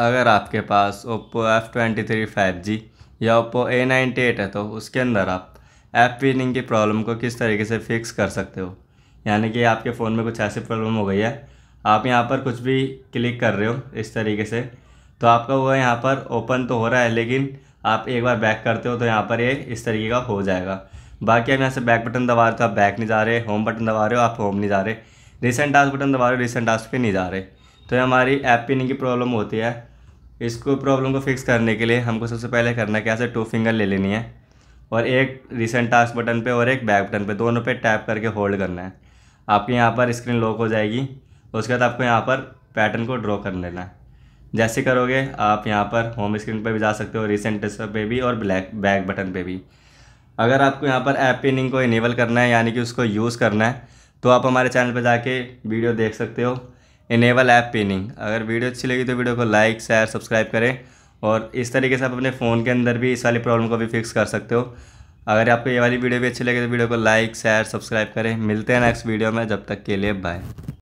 अगर आपके पास Oppo F twenty three five G या ओप्पो ए नाइन्टी एट है तो उसके अंदर आप ऐप पिनिंग की प्रॉब्लम को किस तरीके से फिक्स कर सकते हो यानी कि आपके फ़ोन में कुछ ऐसी प्रॉब्लम हो गई है आप यहाँ पर कुछ भी क्लिक कर रहे हो इस तरीके से तो आपका वो यहाँ पर ओपन तो हो रहा है लेकिन आप एक बार बैक करते हो तो यहाँ पर ये इस तरीके का हो जाएगा बाकी आप यहाँ से बैक बटन दबा रहे तो आप बैक नहीं जा रहे होम बटन दबा रहे हो आप होम नहीं जा रहे रिसेंट टास्क बटन दबा रहे हो रिसेंट टास्क पे नहीं जा रहे तो ये हमारी ऐप पिनिंग की प्रॉब्लम होती है इसको प्रॉब्लम को फिक्स करने के लिए हमको सबसे पहले करना क्या टू फिंगर ले लेनी है और एक रिसेंट टास्क बटन पे और एक बैक बटन पे दोनों पे टैप करके होल्ड करना है आपके यहाँ पर स्क्रीन लॉक हो जाएगी उसके बाद आपको यहाँ पर पैटर्न को ड्रॉ कर लेना है जैसे करोगे आप यहाँ पर होम स्क्रीन पर भी जा सकते हो रिसेंट पे भी और ब्लैक बैक बटन पे भी अगर आपको यहाँ पर ऐप पिनिंग को इनेबल करना है यानी कि उसको यूज़ करना है तो आप हमारे चैनल पर जाके वीडियो देख सकते हो इनेबल ऐप पिनिंग अगर वीडियो अच्छी लगी तो वीडियो को लाइक शेयर सब्सक्राइब करें और इस तरीके से आप अपने फ़ोन के अंदर भी इस वाली प्रॉब्लम को भी फिक्स कर सकते हो अगर आपको ये वाली वीडियो भी अच्छी लगे तो वीडियो को लाइक शेयर सब्सक्राइब करें मिलते हैं नेक्स्ट वीडियो में जब तक के लिए बाय